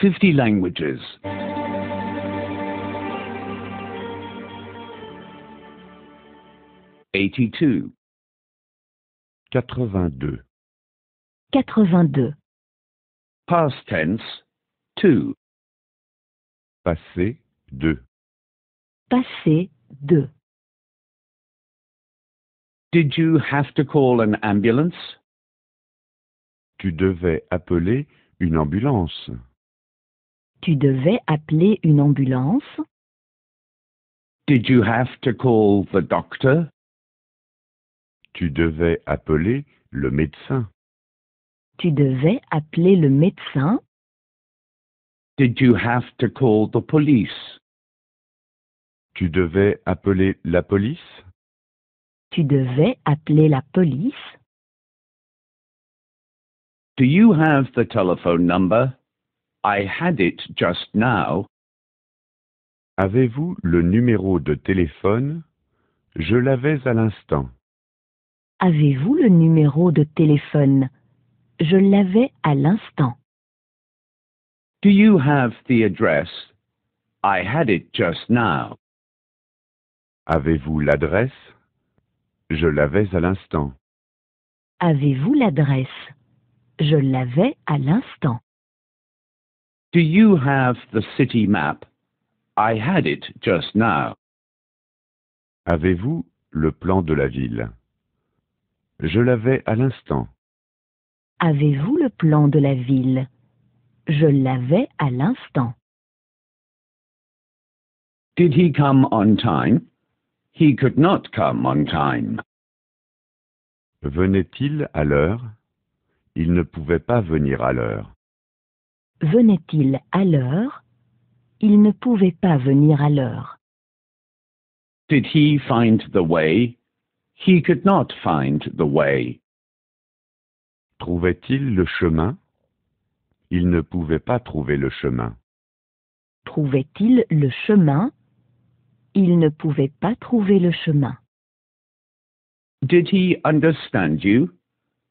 50 languages. Eighty-two. Quatre-vingt-deux. Quatre-vingt-deux. Past tense, two. Passé, deux. Passé, deux. Did you have to call an ambulance? Tu devais appeler une ambulance. Tu devais appeler une ambulance? Did you have to call the doctor? Tu devais appeler le médecin. Tu devais appeler le médecin? Did you have to call the police? Tu devais appeler la police? Tu devais appeler la police? Do you have the telephone number? I had it just now. Avez-vous le numéro de téléphone Je l'avais à l'instant. Avez-vous le numéro de téléphone Je l'avais à l'instant. Do you have the address I had it just now. Avez-vous l'adresse Je l'avais à l'instant. Avez-vous l'adresse Je l'avais à l'instant. Do you have the city map? I had it just now. Avez-vous le plan de la ville? Je l'avais à l'instant. Avez-vous le plan de la ville? Je l'avais à l'instant. Did he come on time? He could not come on time. Venait-il à l'heure? Il ne pouvait pas venir à l'heure. Venait-il à l'heure Il ne pouvait pas venir à l'heure. Did he find the way He could not find the way. Trouvait-il le chemin Il ne pouvait pas trouver le chemin. Trouvait-il le chemin Il ne pouvait pas trouver le chemin. Did he understand you?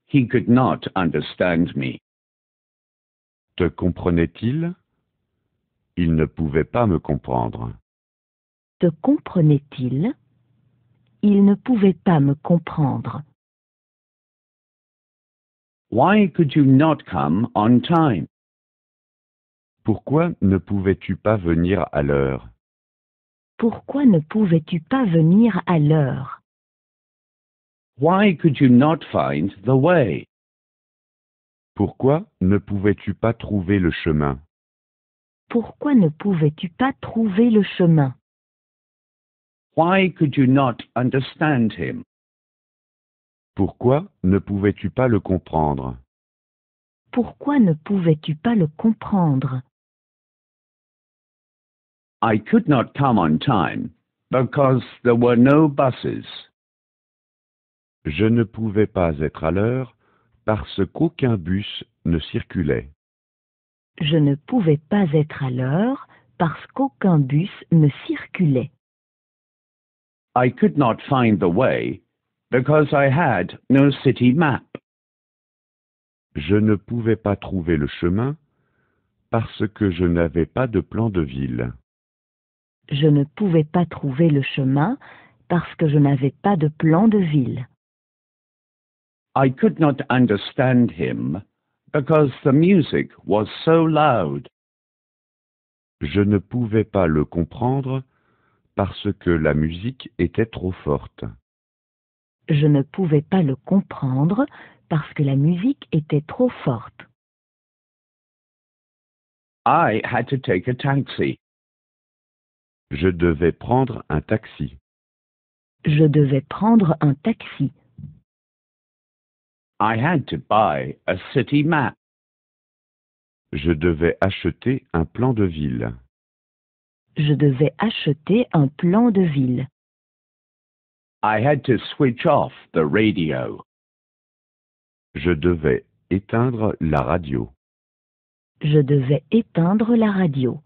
He could not understand me. Te comprenait-il Il ne pouvait pas me comprendre. Te comprenait-il Il ne pouvait pas me comprendre. Why could you not come on time? Pourquoi ne pouvais-tu pas venir à l'heure? Pourquoi ne pouvais-tu pas venir à l'heure? Why could you not find the way? Pourquoi ne pouvais-tu pas trouver le chemin Pourquoi ne pouvais-tu pas trouver le chemin Why could you not understand him? Pourquoi ne pouvais-tu pas le comprendre Pourquoi ne pouvais-tu pas le comprendre I could not come on time because there were no buses. Je ne pouvais pas être à l'heure parce qu'aucun bus ne circulait. Je ne pouvais pas être à l'heure parce qu'aucun bus ne circulait. I could not find the way because I had no city map. Je ne pouvais pas trouver le chemin parce que je n'avais pas de plan de ville. Je ne pouvais pas trouver le chemin parce que je n'avais pas de plan de ville. I could not understand him because the music was so loud. Je ne pouvais pas le comprendre parce que la musique était trop forte. Je ne pouvais pas le comprendre parce que la musique était trop forte. I had to take a taxi. Je devais prendre un taxi. Je devais prendre un taxi. I had to buy a city map. Je devais acheter un plan de ville. Je devais acheter un plan de ville. I had to switch off the radio. Je devais éteindre la radio. Je devais éteindre la radio.